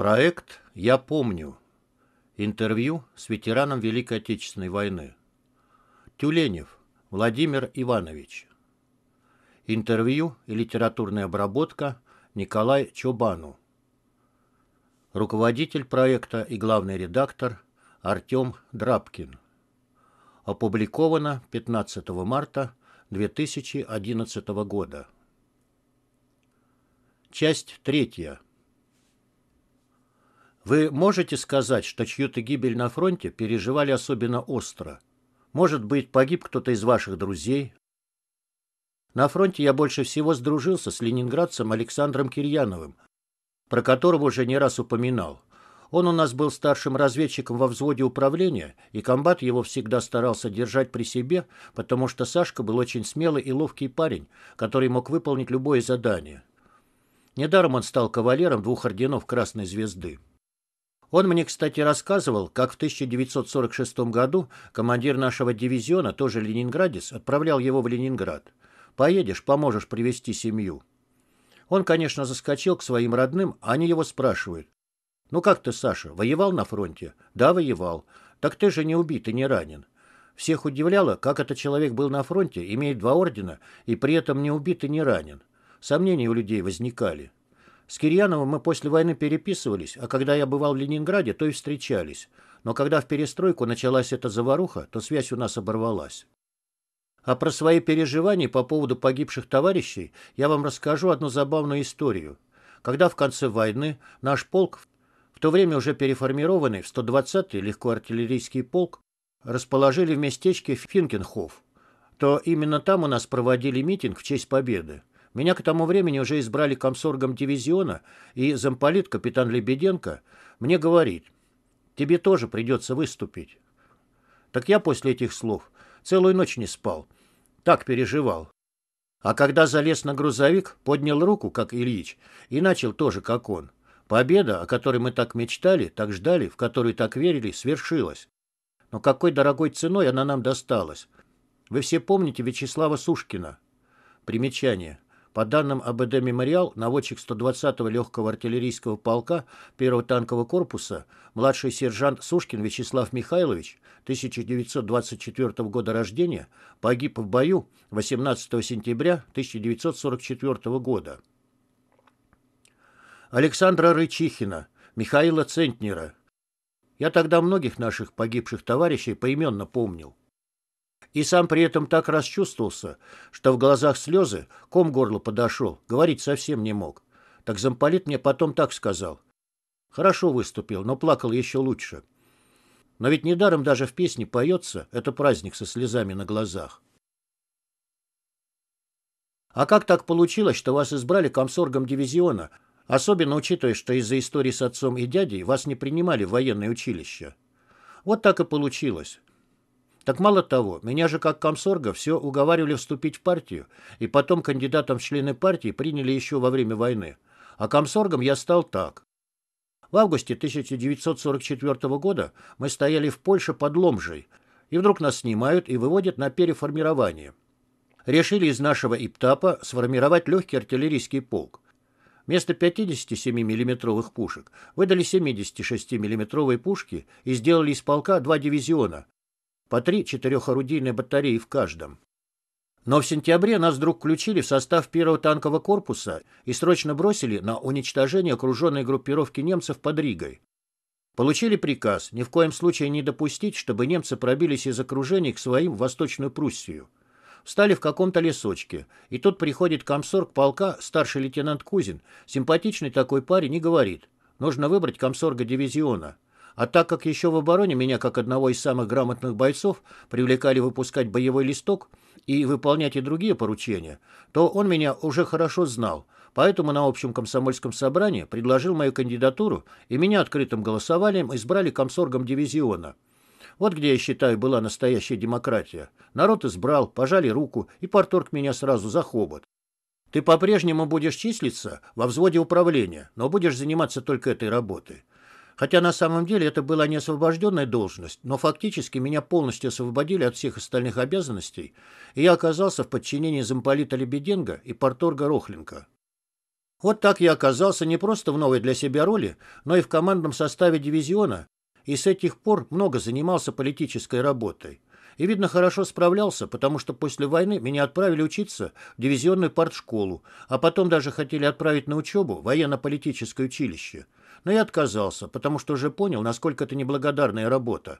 Проект «Я помню». Интервью с ветераном Великой Отечественной войны. Тюленев Владимир Иванович. Интервью и литературная обработка Николай Чобану. Руководитель проекта и главный редактор Артем Драбкин. Опубликовано 15 марта 2011 года. Часть третья. Вы можете сказать, что чью-то гибель на фронте переживали особенно остро? Может быть, погиб кто-то из ваших друзей? На фронте я больше всего сдружился с ленинградцем Александром Кирьяновым, про которого уже не раз упоминал. Он у нас был старшим разведчиком во взводе управления, и комбат его всегда старался держать при себе, потому что Сашка был очень смелый и ловкий парень, который мог выполнить любое задание. Недаром он стал кавалером двух орденов Красной Звезды. Он мне, кстати, рассказывал, как в 1946 году командир нашего дивизиона, тоже ленинградец, отправлял его в Ленинград. «Поедешь, поможешь привести семью». Он, конечно, заскочил к своим родным, а они его спрашивают. «Ну как ты, Саша, воевал на фронте?» «Да, воевал. Так ты же не убит и не ранен». Всех удивляло, как этот человек был на фронте, имеет два ордена и при этом не убит и не ранен. Сомнения у людей возникали. С Кирьяновым мы после войны переписывались, а когда я бывал в Ленинграде, то и встречались. Но когда в перестройку началась эта заваруха, то связь у нас оборвалась. А про свои переживания по поводу погибших товарищей я вам расскажу одну забавную историю. Когда в конце войны наш полк, в то время уже переформированный в 120-й легкоартиллерийский полк, расположили в местечке Финкенхоф, то именно там у нас проводили митинг в честь победы. Меня к тому времени уже избрали комсоргом дивизиона, и замполит капитан Лебеденко мне говорит, «Тебе тоже придется выступить». Так я после этих слов целую ночь не спал. Так переживал. А когда залез на грузовик, поднял руку, как Ильич, и начал тоже, как он. Победа, о которой мы так мечтали, так ждали, в которую так верили, свершилась. Но какой дорогой ценой она нам досталась. Вы все помните Вячеслава Сушкина? Примечание. По данным АБД «Мемориал», наводчик 120-го легкого артиллерийского полка 1-го танкового корпуса, младший сержант Сушкин Вячеслав Михайлович, 1924 года рождения, погиб в бою 18 сентября 1944 года. Александра Рычихина, Михаила Центнера. Я тогда многих наших погибших товарищей поименно помнил и сам при этом так расчувствовался, что в глазах слезы ком горло подошел, говорить совсем не мог. Так замполит мне потом так сказал. Хорошо выступил, но плакал еще лучше. Но ведь недаром даже в песне поется «Это праздник со слезами на глазах». А как так получилось, что вас избрали комсоргом дивизиона, особенно учитывая, что из-за истории с отцом и дядей вас не принимали в военное училище? Вот так и получилось. Так мало того, меня же как комсорга все уговаривали вступить в партию, и потом кандидатом в члены партии приняли еще во время войны. А комсоргом я стал так. В августе 1944 года мы стояли в Польше под Ломжей, и вдруг нас снимают и выводят на переформирование. Решили из нашего ИПТАПа сформировать легкий артиллерийский полк. Вместо 57 миллиметровых пушек выдали 76 миллиметровые пушки и сделали из полка два дивизиона, по три четырехорудийные батареи в каждом. Но в сентябре нас вдруг включили в состав первого танкового корпуса и срочно бросили на уничтожение окруженной группировки немцев под Ригой. Получили приказ ни в коем случае не допустить, чтобы немцы пробились из окружения к своим в Восточную Пруссию. Встали в каком-то лесочке, и тут приходит комсорг полка, старший лейтенант Кузин, симпатичный такой парень, и говорит, нужно выбрать комсорга дивизиона. А так как еще в обороне меня, как одного из самых грамотных бойцов, привлекали выпускать боевой листок и выполнять и другие поручения, то он меня уже хорошо знал, поэтому на общем комсомольском собрании предложил мою кандидатуру, и меня открытым голосованием избрали комсоргом дивизиона. Вот где, я считаю, была настоящая демократия. Народ избрал, пожали руку, и порторг меня сразу за хобот. Ты по-прежнему будешь числиться во взводе управления, но будешь заниматься только этой работой. Хотя на самом деле это была не освобожденная должность, но фактически меня полностью освободили от всех остальных обязанностей, и я оказался в подчинении замполита Лебеденга и порторга Рохлинка. Вот так я оказался не просто в новой для себя роли, но и в командном составе дивизиона, и с этих пор много занимался политической работой. И, видно, хорошо справлялся, потому что после войны меня отправили учиться в дивизионную партшколу, а потом даже хотели отправить на учебу военно-политическое училище – но я отказался, потому что уже понял, насколько это неблагодарная работа.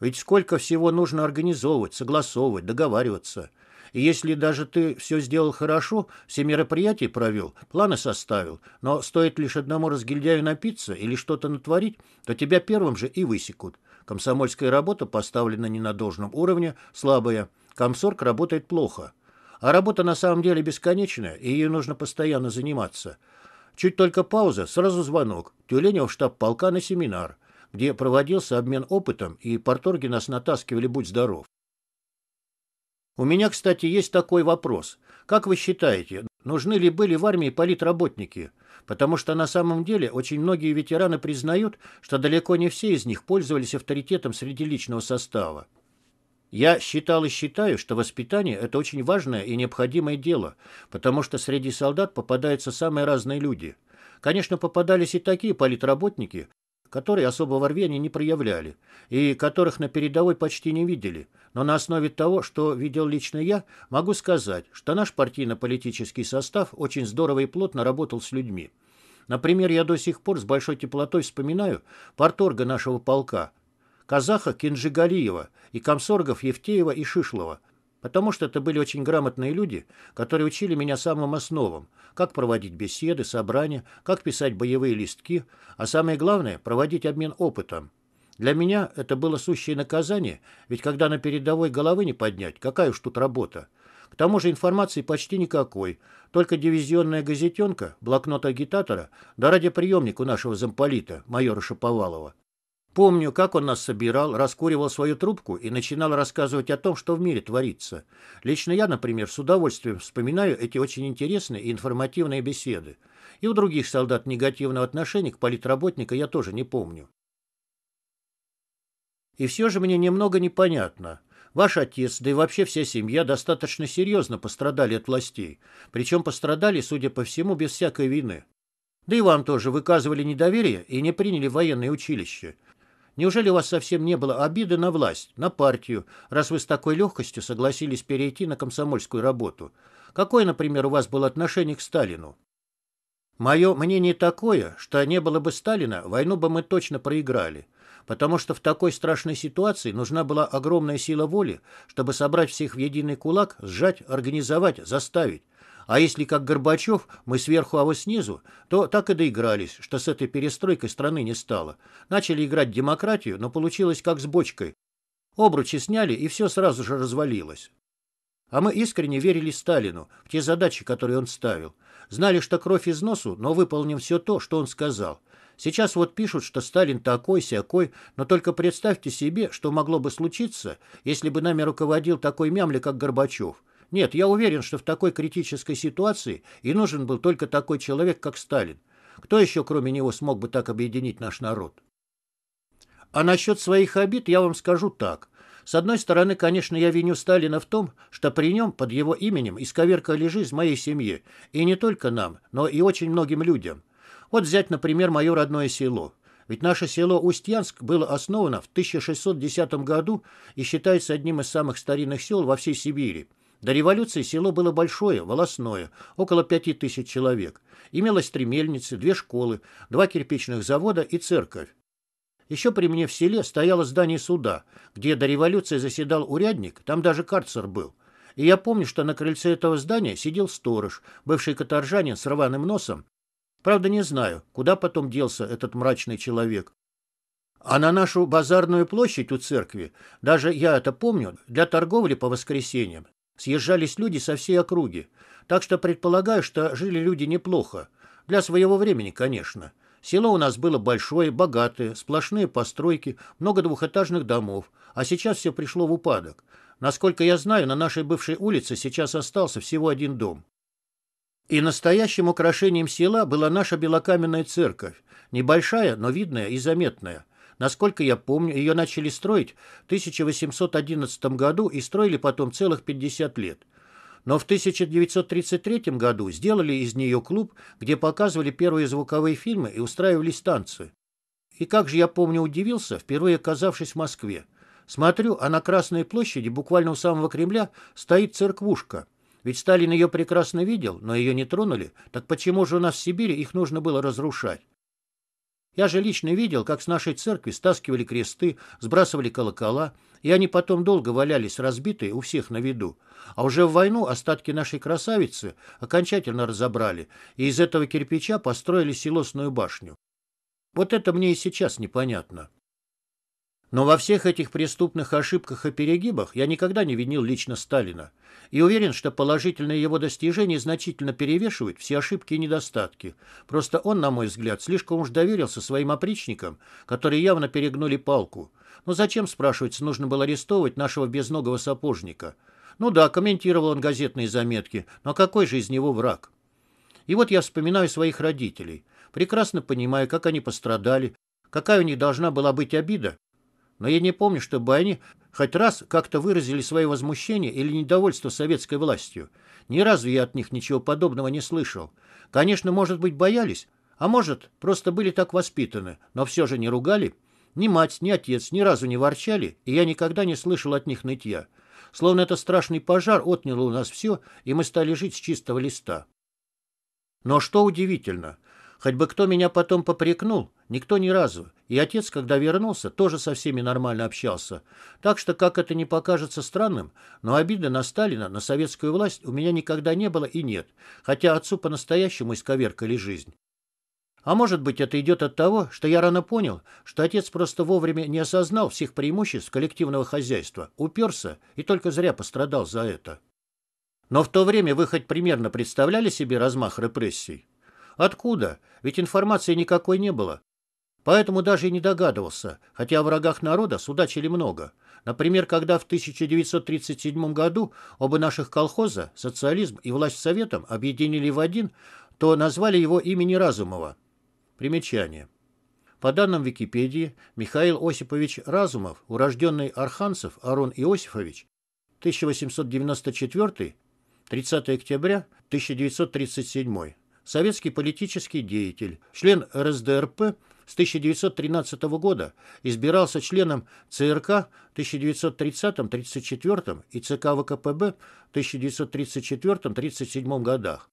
Ведь сколько всего нужно организовывать, согласовывать, договариваться. И если даже ты все сделал хорошо, все мероприятия провел, планы составил, но стоит лишь одному разгильдяю напиться или что-то натворить, то тебя первым же и высекут. Комсомольская работа поставлена не на должном уровне, слабая. Комсорг работает плохо. А работа на самом деле бесконечная, и ее нужно постоянно заниматься. Чуть только пауза, сразу звонок. Тюленев в штаб полка на семинар, где проводился обмен опытом, и порторги нас натаскивали «Будь здоров». У меня, кстати, есть такой вопрос. Как вы считаете, нужны ли были в армии политработники? Потому что на самом деле очень многие ветераны признают, что далеко не все из них пользовались авторитетом среди личного состава. Я считал и считаю, что воспитание – это очень важное и необходимое дело, потому что среди солдат попадаются самые разные люди. Конечно, попадались и такие политработники, которые особого рвения не проявляли и которых на передовой почти не видели, но на основе того, что видел лично я, могу сказать, что наш партийно-политический состав очень здорово и плотно работал с людьми. Например, я до сих пор с большой теплотой вспоминаю парторга нашего полка, казаха Кинжигалиева и комсоргов Евтеева и Шишлова, потому что это были очень грамотные люди, которые учили меня самым основам, как проводить беседы, собрания, как писать боевые листки, а самое главное – проводить обмен опытом. Для меня это было сущее наказание, ведь когда на передовой головы не поднять, какая уж тут работа. К тому же информации почти никакой, только дивизионная газетенка, блокнот агитатора, да радиоприемник у нашего замполита, майора Шаповалова. Помню, как он нас собирал, раскуривал свою трубку и начинал рассказывать о том, что в мире творится. Лично я, например, с удовольствием вспоминаю эти очень интересные и информативные беседы. И у других солдат негативного отношения к политработнику я тоже не помню. И все же мне немного непонятно. Ваш отец, да и вообще вся семья достаточно серьезно пострадали от властей. Причем пострадали, судя по всему, без всякой вины. Да и вам тоже выказывали недоверие и не приняли военное училище. Неужели у вас совсем не было обиды на власть, на партию, раз вы с такой легкостью согласились перейти на комсомольскую работу? Какое, например, у вас было отношение к Сталину? Мое мнение такое, что не было бы Сталина, войну бы мы точно проиграли. Потому что в такой страшной ситуации нужна была огромная сила воли, чтобы собрать всех в единый кулак, сжать, организовать, заставить. А если, как Горбачев, мы сверху, а вы снизу, то так и доигрались, что с этой перестройкой страны не стало. Начали играть демократию, но получилось как с бочкой. Обручи сняли, и все сразу же развалилось. А мы искренне верили Сталину, в те задачи, которые он ставил. Знали, что кровь из носу, но выполним все то, что он сказал. Сейчас вот пишут, что Сталин такой-сякой, но только представьте себе, что могло бы случиться, если бы нами руководил такой мямли, как Горбачев. Нет, я уверен, что в такой критической ситуации и нужен был только такой человек, как Сталин. Кто еще, кроме него, смог бы так объединить наш народ? А насчет своих обид я вам скажу так. С одной стороны, конечно, я виню Сталина в том, что при нем, под его именем, исковеркали жизнь моей семьи И не только нам, но и очень многим людям. Вот взять, например, мое родное село. Ведь наше село Устьянск было основано в 1610 году и считается одним из самых старинных сел во всей Сибири. До революции село было большое, волосное, около пяти тысяч человек. Имелось три мельницы, две школы, два кирпичных завода и церковь. Еще при мне в селе стояло здание суда, где до революции заседал урядник, там даже карцер был. И я помню, что на крыльце этого здания сидел сторож, бывший каторжанин с рваным носом. Правда, не знаю, куда потом делся этот мрачный человек. А на нашу базарную площадь у церкви, даже я это помню, для торговли по воскресеньям Съезжались люди со всей округи. Так что предполагаю, что жили люди неплохо. Для своего времени, конечно. Село у нас было большое, богатое, сплошные постройки, много двухэтажных домов. А сейчас все пришло в упадок. Насколько я знаю, на нашей бывшей улице сейчас остался всего один дом. И настоящим украшением села была наша белокаменная церковь. Небольшая, но видная и заметная – Насколько я помню, ее начали строить в 1811 году и строили потом целых 50 лет. Но в 1933 году сделали из нее клуб, где показывали первые звуковые фильмы и устраивали станции. И как же я помню удивился, впервые оказавшись в Москве. Смотрю, а на Красной площади, буквально у самого Кремля, стоит церквушка. Ведь Сталин ее прекрасно видел, но ее не тронули. Так почему же у нас в Сибири их нужно было разрушать? Я же лично видел, как с нашей церкви стаскивали кресты, сбрасывали колокола, и они потом долго валялись разбитые у всех на виду. А уже в войну остатки нашей красавицы окончательно разобрали, и из этого кирпича построили селосную башню. Вот это мне и сейчас непонятно. Но во всех этих преступных ошибках и перегибах я никогда не винил лично Сталина и уверен, что положительные его достижения значительно перевешивают все ошибки и недостатки. Просто он, на мой взгляд, слишком уж доверился своим опричникам, которые явно перегнули палку. Но ну, зачем, спрашивается, нужно было арестовывать нашего безногого сапожника? Ну да, комментировал он газетные заметки, но какой же из него враг? И вот я вспоминаю своих родителей. Прекрасно понимаю, как они пострадали, какая у них должна была быть обида, но я не помню, чтобы они хоть раз как-то выразили свое возмущение или недовольство советской властью. Ни разу я от них ничего подобного не слышал. Конечно, может быть, боялись, а может, просто были так воспитаны, но все же не ругали. Ни мать, ни отец ни разу не ворчали, и я никогда не слышал от них нытья. Словно это страшный пожар отнял у нас все, и мы стали жить с чистого листа. Но что удивительно, Хоть бы кто меня потом попрекнул, никто ни разу. И отец, когда вернулся, тоже со всеми нормально общался. Так что, как это не покажется странным, но обиды на Сталина, на советскую власть у меня никогда не было и нет, хотя отцу по-настоящему исковеркали жизнь. А может быть, это идет от того, что я рано понял, что отец просто вовремя не осознал всех преимуществ коллективного хозяйства, уперся и только зря пострадал за это. Но в то время вы хоть примерно представляли себе размах репрессий? Откуда? Ведь информации никакой не было. Поэтому даже и не догадывался, хотя о врагах народа судачили много. Например, когда в 1937 году оба наших колхоза, социализм и власть советом, объединили в один, то назвали его имени Разумова. Примечание. По данным Википедии, Михаил Осипович Разумов, урожденный Арханцев Арон Иосифович, 1894 30 октября 1937 советский политический деятель, член РСДРП с 1913 года, избирался членом ЦРК в 1930-34 и ЦК ВКПБ в 1934-37 годах.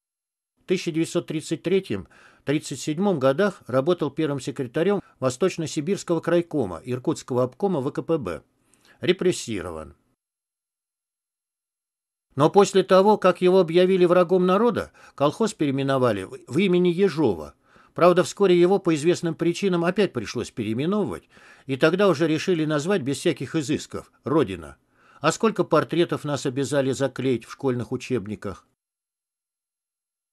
В 1933-37 годах работал первым секретарем Восточно-Сибирского крайкома Иркутского обкома ВКПБ. Репрессирован. Но после того, как его объявили врагом народа, колхоз переименовали в имени Ежова. Правда, вскоре его по известным причинам опять пришлось переименовывать, и тогда уже решили назвать без всяких изысков «Родина». А сколько портретов нас обязали заклеить в школьных учебниках?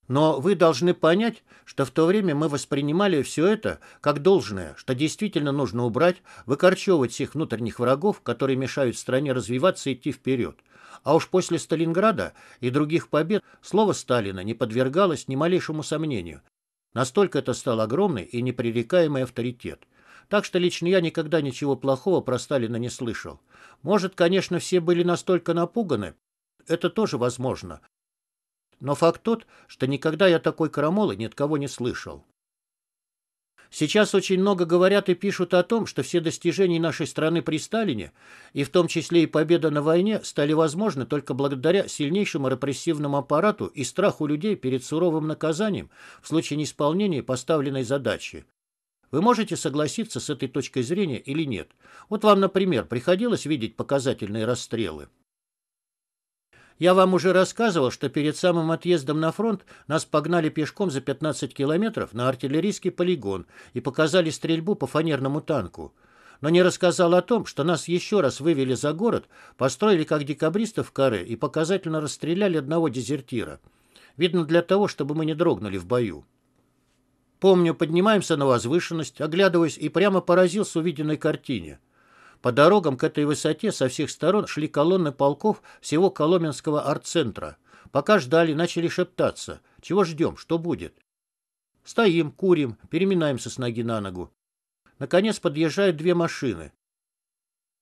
Но вы должны понять, что в то время мы воспринимали все это как должное, что действительно нужно убрать, выкорчевывать всех внутренних врагов, которые мешают стране развиваться и идти вперед – а уж после Сталинграда и других побед слово Сталина не подвергалось ни малейшему сомнению. Настолько это стал огромный и непререкаемый авторитет. Так что лично я никогда ничего плохого про Сталина не слышал. Может, конечно, все были настолько напуганы, это тоже возможно. Но факт тот, что никогда я такой крамолы ни от кого не слышал. Сейчас очень много говорят и пишут о том, что все достижения нашей страны при Сталине, и в том числе и победа на войне, стали возможны только благодаря сильнейшему репрессивному аппарату и страху людей перед суровым наказанием в случае неисполнения поставленной задачи. Вы можете согласиться с этой точкой зрения или нет. Вот вам, например, приходилось видеть показательные расстрелы. Я вам уже рассказывал, что перед самым отъездом на фронт нас погнали пешком за 15 километров на артиллерийский полигон и показали стрельбу по фанерному танку. Но не рассказал о том, что нас еще раз вывели за город, построили как декабристов коры и показательно расстреляли одного дезертира. Видно, для того, чтобы мы не дрогнули в бою. Помню, поднимаемся на возвышенность, оглядываясь, и прямо поразился увиденной картине – по дорогам к этой высоте со всех сторон шли колонны полков всего Коломенского артцентра. Пока ждали, начали шептаться. Чего ждем? Что будет? Стоим, курим, переминаемся с ноги на ногу. Наконец подъезжают две машины.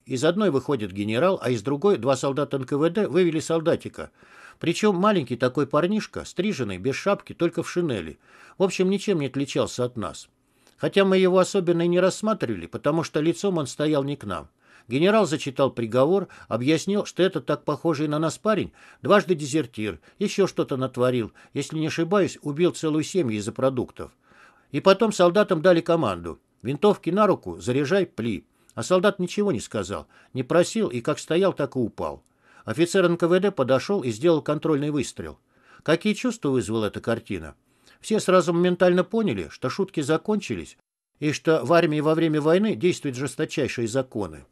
Из одной выходит генерал, а из другой два солдата НКВД вывели солдатика. Причем маленький такой парнишка, стриженный, без шапки, только в шинели. В общем, ничем не отличался от нас. Хотя мы его особенно и не рассматривали, потому что лицом он стоял не к нам. Генерал зачитал приговор, объяснил, что этот так похожий на нас парень, дважды дезертир, еще что-то натворил, если не ошибаюсь, убил целую семью из-за продуктов. И потом солдатам дали команду. Винтовки на руку, заряжай, пли. А солдат ничего не сказал, не просил и как стоял, так и упал. Офицер НКВД подошел и сделал контрольный выстрел. Какие чувства вызвала эта картина? Все сразу моментально поняли, что шутки закончились и что в армии во время войны действуют жесточайшие законы.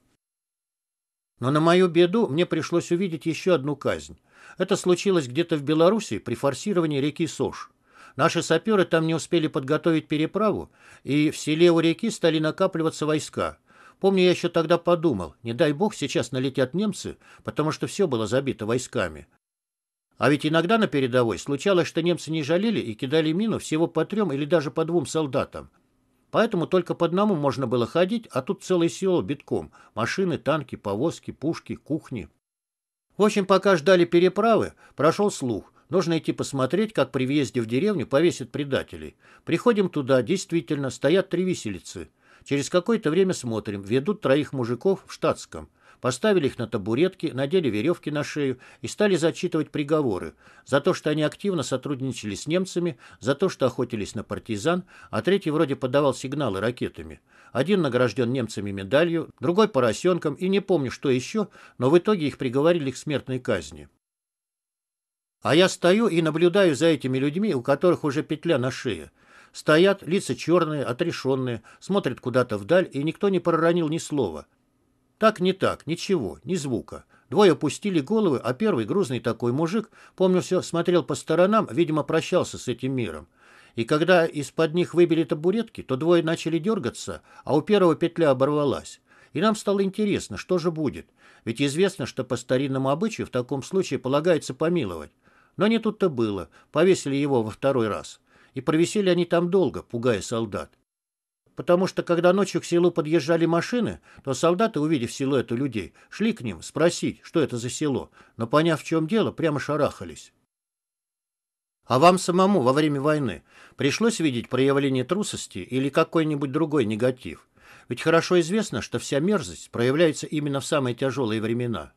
Но на мою беду мне пришлось увидеть еще одну казнь. Это случилось где-то в Беларуси при форсировании реки Сош. Наши саперы там не успели подготовить переправу, и в селе у реки стали накапливаться войска. Помню, я еще тогда подумал, не дай бог сейчас налетят немцы, потому что все было забито войсками. А ведь иногда на передовой случалось, что немцы не жалели и кидали мину всего по трем или даже по двум солдатам. Поэтому только по одному можно было ходить, а тут целое село битком. Машины, танки, повозки, пушки, кухни. В общем, пока ждали переправы, прошел слух. Нужно идти посмотреть, как при въезде в деревню повесят предателей. Приходим туда, действительно, стоят три виселицы. Через какое-то время смотрим, ведут троих мужиков в штатском поставили их на табуретки, надели веревки на шею и стали зачитывать приговоры за то, что они активно сотрудничали с немцами, за то, что охотились на партизан, а третий вроде подавал сигналы ракетами. Один награжден немцами медалью, другой поросенком и не помню, что еще, но в итоге их приговорили к смертной казни. А я стою и наблюдаю за этими людьми, у которых уже петля на шее. Стоят, лица черные, отрешенные, смотрят куда-то вдаль, и никто не проронил ни слова. Так не так, ничего, ни звука. Двое опустили головы, а первый грузный такой мужик, помню, все смотрел по сторонам, видимо, прощался с этим миром. И когда из-под них выбили табуретки, то двое начали дергаться, а у первого петля оборвалась. И нам стало интересно, что же будет. Ведь известно, что по старинному обычаю в таком случае полагается помиловать. Но не тут-то было. Повесили его во второй раз. И провисели они там долго, пугая солдат потому что когда ночью к селу подъезжали машины, то солдаты, увидев силуэты людей, шли к ним спросить, что это за село, но, поняв, в чем дело, прямо шарахались. А вам самому во время войны пришлось видеть проявление трусости или какой-нибудь другой негатив? Ведь хорошо известно, что вся мерзость проявляется именно в самые тяжелые времена.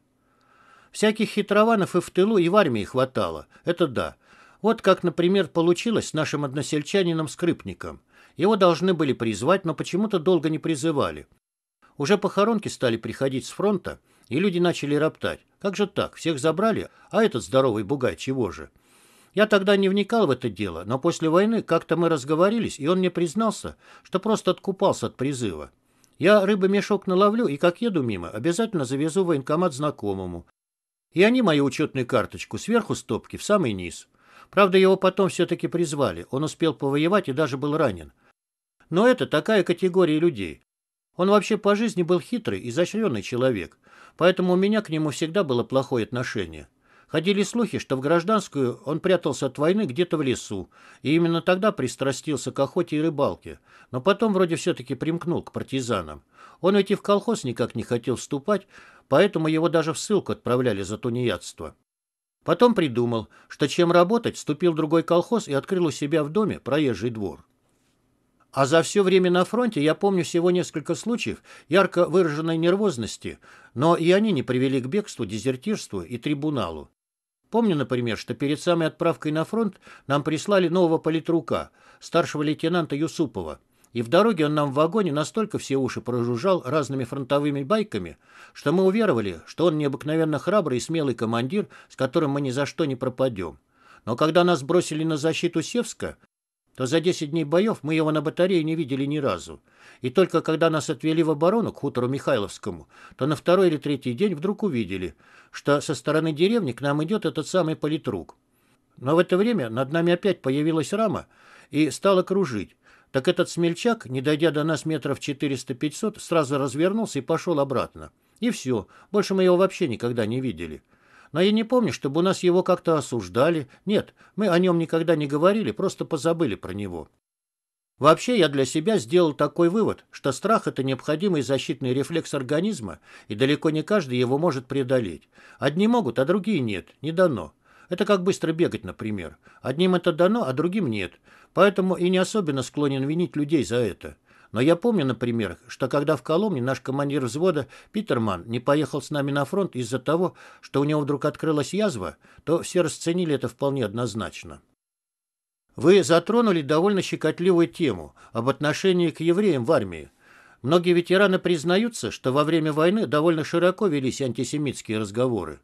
Всяких хитрованов и в тылу, и в армии хватало, это да. Вот как, например, получилось с нашим односельчанином Скрипником – его должны были призвать, но почему-то долго не призывали. Уже похоронки стали приходить с фронта, и люди начали роптать. Как же так? Всех забрали? А этот здоровый бугай чего же? Я тогда не вникал в это дело, но после войны как-то мы разговорились, и он мне признался, что просто откупался от призыва. Я рыбы-мешок наловлю, и как еду мимо, обязательно завезу в военкомат знакомому. И они мою учетную карточку сверху стопки в самый низ. Правда, его потом все-таки призвали. Он успел повоевать и даже был ранен. Но это такая категория людей. Он вообще по жизни был хитрый, изощренный человек, поэтому у меня к нему всегда было плохое отношение. Ходили слухи, что в гражданскую он прятался от войны где-то в лесу, и именно тогда пристрастился к охоте и рыбалке, но потом вроде все-таки примкнул к партизанам. Он ведь и в колхоз никак не хотел вступать, поэтому его даже в ссылку отправляли за тунеядство. Потом придумал, что чем работать, вступил в другой колхоз и открыл у себя в доме проезжий двор. А за все время на фронте я помню всего несколько случаев ярко выраженной нервозности, но и они не привели к бегству, дезертирству и трибуналу. Помню, например, что перед самой отправкой на фронт нам прислали нового политрука, старшего лейтенанта Юсупова, и в дороге он нам в вагоне настолько все уши прожужжал разными фронтовыми байками, что мы уверовали, что он необыкновенно храбрый и смелый командир, с которым мы ни за что не пропадем. Но когда нас бросили на защиту Севска, то за 10 дней боев мы его на батарее не видели ни разу. И только когда нас отвели в оборону к хутору Михайловскому, то на второй или третий день вдруг увидели, что со стороны деревни к нам идет этот самый политрук. Но в это время над нами опять появилась рама и стала кружить. Так этот смельчак, не дойдя до нас метров 400-500, сразу развернулся и пошел обратно. И все. Больше мы его вообще никогда не видели. Но я не помню, чтобы у нас его как-то осуждали. Нет, мы о нем никогда не говорили, просто позабыли про него. Вообще я для себя сделал такой вывод, что страх – это необходимый защитный рефлекс организма, и далеко не каждый его может преодолеть. Одни могут, а другие нет, не дано. Это как быстро бегать, например. Одним это дано, а другим нет. Поэтому и не особенно склонен винить людей за это. Но я помню, например, что когда в Коломне наш командир взвода Питерман не поехал с нами на фронт из-за того, что у него вдруг открылась язва, то все расценили это вполне однозначно. Вы затронули довольно щекотливую тему об отношении к евреям в армии. Многие ветераны признаются, что во время войны довольно широко велись антисемитские разговоры.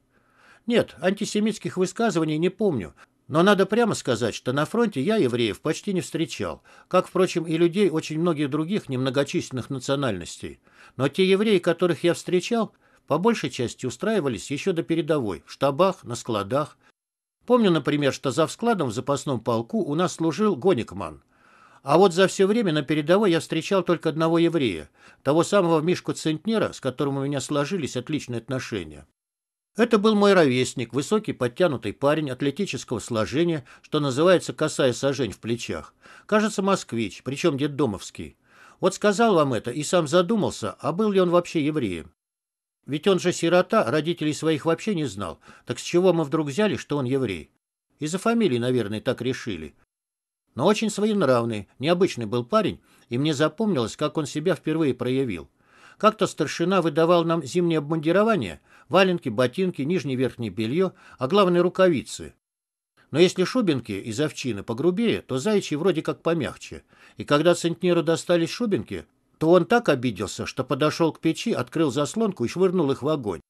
Нет, антисемитских высказываний не помню, но надо прямо сказать, что на фронте я евреев почти не встречал, как, впрочем, и людей очень многих других немногочисленных национальностей. Но те евреи, которых я встречал, по большей части устраивались еще до передовой, в штабах, на складах. Помню, например, что за складом в запасном полку у нас служил Гоникман. А вот за все время на передовой я встречал только одного еврея, того самого Мишку Центнера, с которым у меня сложились отличные отношения. Это был мой ровесник, высокий подтянутый парень атлетического сложения, что называется косая сажень в плечах. Кажется, москвич, причем детдомовский. Вот сказал вам это и сам задумался, а был ли он вообще евреем. Ведь он же сирота, родителей своих вообще не знал. Так с чего мы вдруг взяли, что он еврей? Из-за фамилии, наверное, так решили. Но очень своенравный, необычный был парень, и мне запомнилось, как он себя впервые проявил. Как-то старшина выдавал нам зимнее обмундирование, валенки, ботинки, нижнее верхнее белье, а главное рукавицы. Но если шубинки из овчины погрубее, то заячьи вроде как помягче. И когда центнеру достались шубинки, то он так обиделся, что подошел к печи, открыл заслонку и швырнул их в огонь.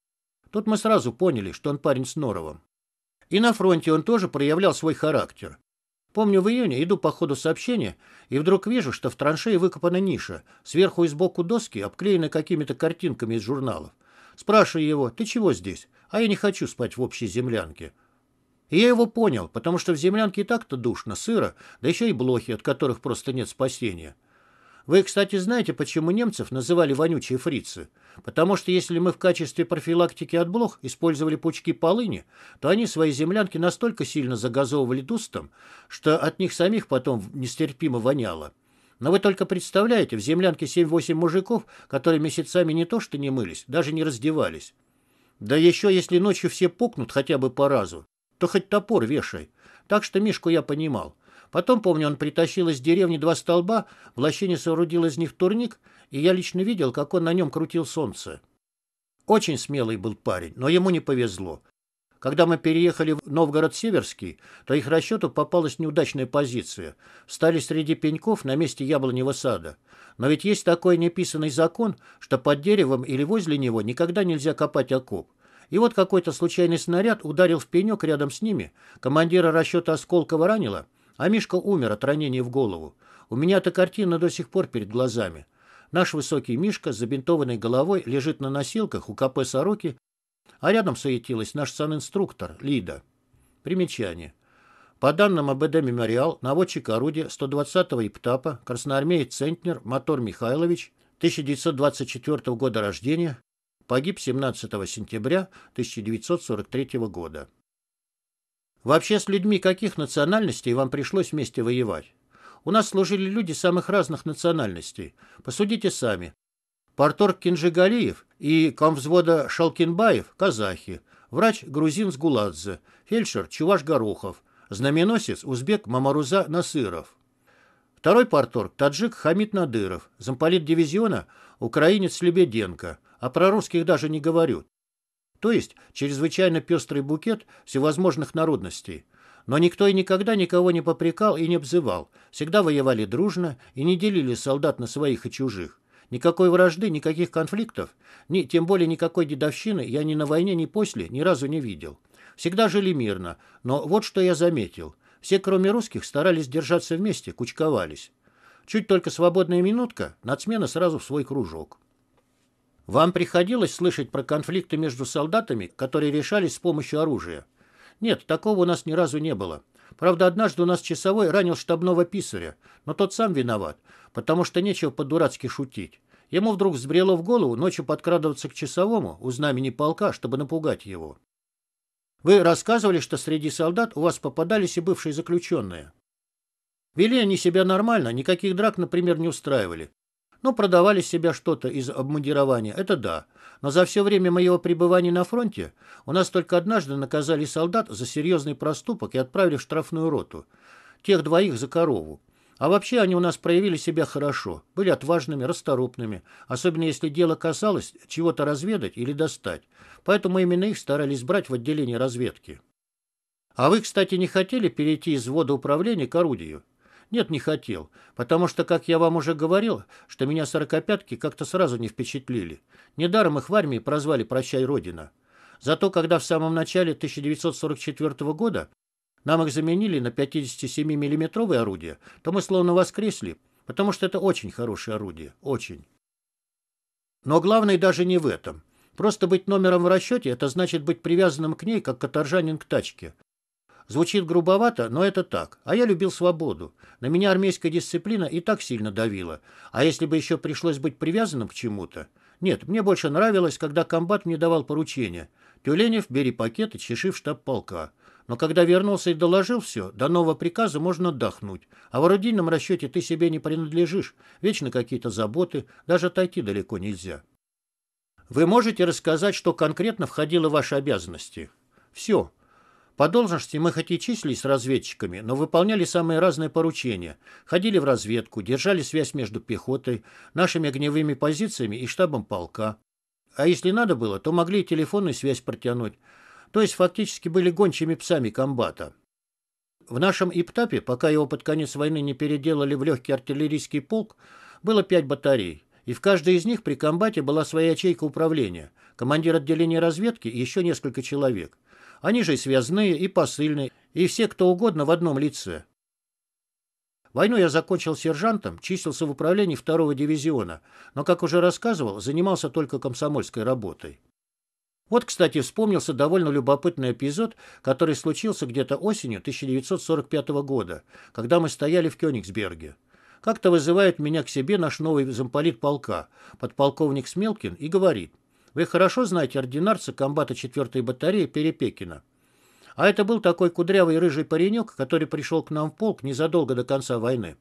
Тут мы сразу поняли, что он парень с норовом. И на фронте он тоже проявлял свой характер. Помню, в июне иду по ходу сообщения, и вдруг вижу, что в траншее выкопана ниша. Сверху и сбоку доски обклеены какими-то картинками из журналов. Спрашиваю его, ты чего здесь? А я не хочу спать в общей землянке. И я его понял, потому что в землянке и так-то душно, сыро, да еще и блохи, от которых просто нет спасения. Вы, кстати, знаете, почему немцев называли вонючие фрицы? Потому что если мы в качестве профилактики от блох использовали пучки полыни, то они свои землянки настолько сильно загазовывали дустом, что от них самих потом нестерпимо воняло. Но вы только представляете, в землянке 7-8 мужиков, которые месяцами не то что не мылись, даже не раздевались. Да еще если ночью все пукнут хотя бы по разу, то хоть топор вешай. Так что Мишку я понимал. Потом, помню, он притащил из деревни два столба, в лощине соорудил из них турник, и я лично видел, как он на нем крутил солнце. Очень смелый был парень, но ему не повезло. Когда мы переехали в Новгород-Северский, то их расчету попалась неудачная позиция. Встали среди пеньков на месте яблоневого сада. Но ведь есть такой неписанный закон, что под деревом или возле него никогда нельзя копать окоп. И вот какой-то случайный снаряд ударил в пенек рядом с ними, командира расчета Осколкова ранило – а Мишка умер от ранения в голову. У меня эта картина до сих пор перед глазами. Наш высокий Мишка с забинтованной головой лежит на носилках у КП «Сороки», а рядом суетилась наш санинструктор Лида. Примечание. По данным АБД «Мемориал», наводчик орудия 120-го ИПТАПа, красноармеец Центнер Мотор Михайлович, 1924 года рождения, погиб 17 сентября 1943 года. Вообще с людьми каких национальностей вам пришлось вместе воевать? У нас служили люди самых разных национальностей. Посудите сами. Порторг Кинжигалиев и комвзвода Шалкинбаев – казахи, врач – грузин с Гуладзе, фельдшер – чуваш Горохов, знаменосец – узбек Мамаруза Насыров. Второй порторг – таджик Хамид Надыров, замполит дивизиона – украинец Лебеденко, а про русских даже не говорю, то есть чрезвычайно пестрый букет всевозможных народностей. Но никто и никогда никого не попрекал и не обзывал. Всегда воевали дружно и не делили солдат на своих и чужих. Никакой вражды, никаких конфликтов, ни, тем более никакой дедовщины я ни на войне, ни после ни разу не видел. Всегда жили мирно, но вот что я заметил. Все, кроме русских, старались держаться вместе, кучковались. Чуть только свободная минутка, надсмена сразу в свой кружок. Вам приходилось слышать про конфликты между солдатами, которые решались с помощью оружия? Нет, такого у нас ни разу не было. Правда, однажды у нас часовой ранил штабного писаря, но тот сам виноват, потому что нечего по-дурацки шутить. Ему вдруг взбрело в голову ночью подкрадываться к часовому у знамени полка, чтобы напугать его. Вы рассказывали, что среди солдат у вас попадались и бывшие заключенные. Вели они себя нормально, никаких драк, например, не устраивали. Но продавали себя что-то из обмундирования, это да. Но за все время моего пребывания на фронте у нас только однажды наказали солдат за серьезный проступок и отправили в штрафную роту. Тех двоих за корову. А вообще они у нас проявили себя хорошо, были отважными, расторопными, особенно если дело касалось чего-то разведать или достать. Поэтому именно их старались брать в отделение разведки. А вы, кстати, не хотели перейти из ввода управления к орудию? Нет, не хотел. Потому что, как я вам уже говорил, что меня сорокопятки как-то сразу не впечатлили. Недаром их в армии прозвали «Прощай, Родина». Зато когда в самом начале 1944 года нам их заменили на 57 миллиметровые орудия, то мы словно воскресли, потому что это очень хорошее орудие. Очень. Но главное даже не в этом. Просто быть номером в расчете – это значит быть привязанным к ней, как каторжанин к тачке. Звучит грубовато, но это так. А я любил свободу. На меня армейская дисциплина и так сильно давила. А если бы еще пришлось быть привязанным к чему-то? Нет, мне больше нравилось, когда комбат мне давал поручения. Тюленев, бери пакет и чеши в штаб полка. Но когда вернулся и доложил все, до нового приказа можно отдохнуть. А в орудийном расчете ты себе не принадлежишь. Вечно какие-то заботы, даже отойти далеко нельзя. Вы можете рассказать, что конкретно входило в ваши обязанности? Все. По должности мы хоть и числились разведчиками, но выполняли самые разные поручения. Ходили в разведку, держали связь между пехотой, нашими огневыми позициями и штабом полка. А если надо было, то могли и телефонную связь протянуть. То есть фактически были гончими псами комбата. В нашем ИПТАПе, пока его под конец войны не переделали в легкий артиллерийский полк, было пять батарей. И в каждой из них при комбате была своя ячейка управления, командир отделения разведки и еще несколько человек – они же и связные, и посыльные, и все кто угодно в одном лице. Войну я закончил сержантом, числился в управлении второго дивизиона, но, как уже рассказывал, занимался только комсомольской работой. Вот, кстати, вспомнился довольно любопытный эпизод, который случился где-то осенью 1945 года, когда мы стояли в Кёнигсберге. Как-то вызывает меня к себе наш новый замполит полка, подполковник Смелкин, и говорит, вы хорошо знаете ординарца комбата 4-й батареи Перепекина. А это был такой кудрявый рыжий паренек, который пришел к нам в полк незадолго до конца войны.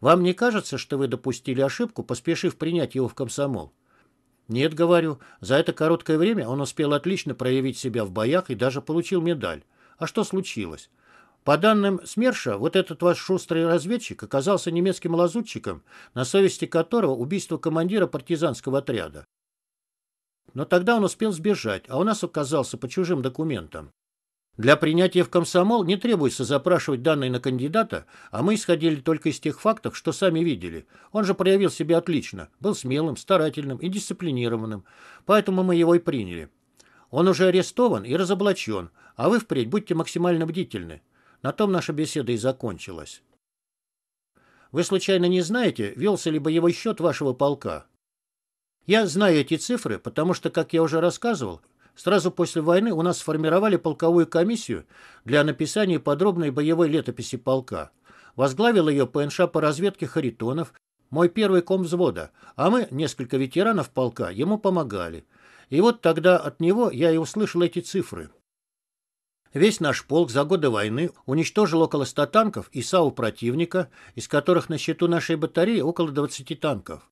Вам не кажется, что вы допустили ошибку, поспешив принять его в комсомол? Нет, говорю, за это короткое время он успел отлично проявить себя в боях и даже получил медаль. А что случилось? По данным СМЕРШа, вот этот ваш шустрый разведчик оказался немецким лазутчиком, на совести которого убийство командира партизанского отряда но тогда он успел сбежать, а у нас оказался по чужим документам. Для принятия в комсомол не требуется запрашивать данные на кандидата, а мы исходили только из тех фактов, что сами видели. Он же проявил себя отлично, был смелым, старательным и дисциплинированным, поэтому мы его и приняли. Он уже арестован и разоблачен, а вы впредь будьте максимально бдительны. На том наша беседа и закончилась. Вы случайно не знаете, велся ли боевой счет вашего полка? Я знаю эти цифры, потому что, как я уже рассказывал, сразу после войны у нас сформировали полковую комиссию для написания подробной боевой летописи полка. Возглавил ее ПНШ а по разведке Харитонов, мой первый ком взвода, а мы, несколько ветеранов полка, ему помогали. И вот тогда от него я и услышал эти цифры. Весь наш полк за годы войны уничтожил около 100 танков и САУ противника, из которых на счету нашей батареи около 20 танков.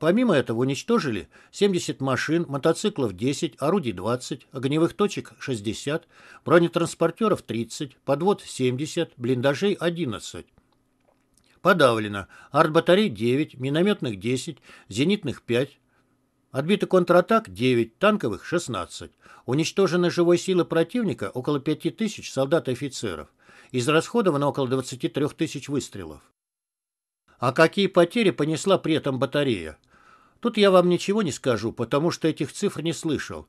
Помимо этого уничтожили 70 машин, мотоциклов 10, орудий 20, огневых точек 60, бронетранспортеров 30, подвод 70, блиндажей 11. Подавлено артбатарей 9, минометных 10, зенитных 5, Отбиты контратак 9, танковых 16. Уничтожено живой силы противника около 5000 солдат и офицеров. Израсходовано около 23 тысяч выстрелов. А какие потери понесла при этом батарея? Тут я вам ничего не скажу, потому что этих цифр не слышал.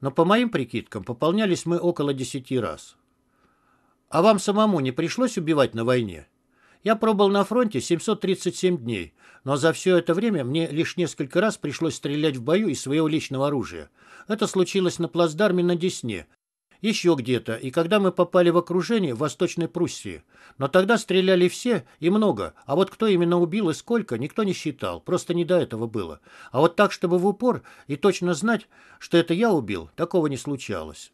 Но по моим прикидкам, пополнялись мы около десяти раз. А вам самому не пришлось убивать на войне? Я пробыл на фронте 737 дней, но за все это время мне лишь несколько раз пришлось стрелять в бою из своего личного оружия. Это случилось на плацдарме на Десне, еще где-то, и когда мы попали в окружение в Восточной Пруссии. Но тогда стреляли все и много, а вот кто именно убил и сколько, никто не считал, просто не до этого было. А вот так, чтобы в упор и точно знать, что это я убил, такого не случалось.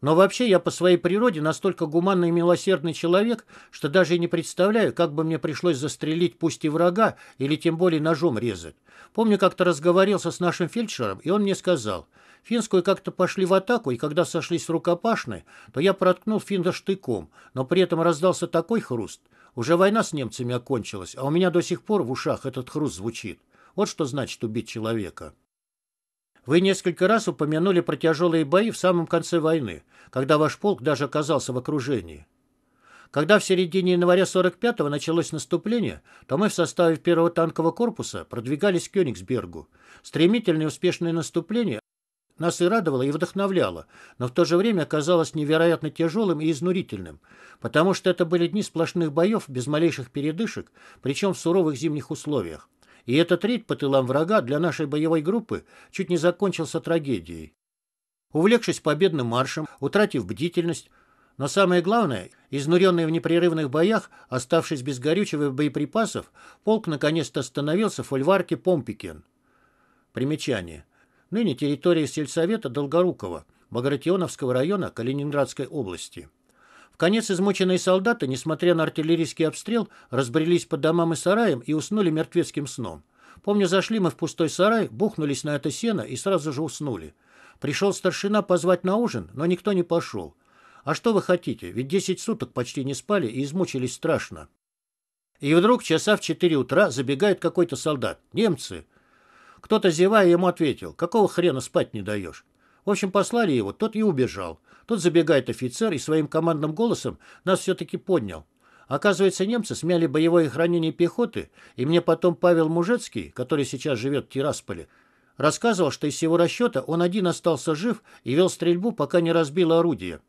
Но вообще я по своей природе настолько гуманный и милосердный человек, что даже и не представляю, как бы мне пришлось застрелить пусть и врага, или тем более ножом резать. Помню, как-то разговорился с нашим фельдшером, и он мне сказал, финскую как-то пошли в атаку, и когда сошлись в рукопашной, то я проткнул финда штыком, но при этом раздался такой хруст. Уже война с немцами окончилась, а у меня до сих пор в ушах этот хруст звучит. Вот что значит убить человека. Вы несколько раз упомянули про тяжелые бои в самом конце войны, когда ваш полк даже оказался в окружении. Когда в середине января 45-го началось наступление, то мы в составе первого танкового корпуса продвигались к Кёнигсбергу. Стремительное и успешное наступление нас и радовало, и вдохновляло, но в то же время оказалось невероятно тяжелым и изнурительным, потому что это были дни сплошных боев без малейших передышек, причем в суровых зимних условиях. И этот рейд по тылам врага для нашей боевой группы чуть не закончился трагедией. Увлекшись победным маршем, утратив бдительность, но самое главное, изнуренный в непрерывных боях, оставшись без горючего и боеприпасов, полк наконец-то остановился в фольварке Помпикен. Примечание. Ныне территория сельсовета Долгорукова, Багратионовского района Калининградской области. Конец измученные солдаты, несмотря на артиллерийский обстрел, разбрелись по домам и сараям и уснули мертвецким сном. Помню, зашли мы в пустой сарай, бухнулись на это сено и сразу же уснули. Пришел старшина позвать на ужин, но никто не пошел. А что вы хотите, ведь десять суток почти не спали и измучились страшно. И вдруг часа в четыре утра забегает какой-то солдат. Немцы! Кто-то, зевая, ему ответил, какого хрена спать не даешь? В общем, послали его, тот и убежал. Тут забегает офицер и своим командным голосом нас все-таки поднял. Оказывается, немцы смяли боевое хранение пехоты, и мне потом Павел Мужецкий, который сейчас живет в Тирасполе, рассказывал, что из его расчета он один остался жив и вел стрельбу, пока не разбило орудие.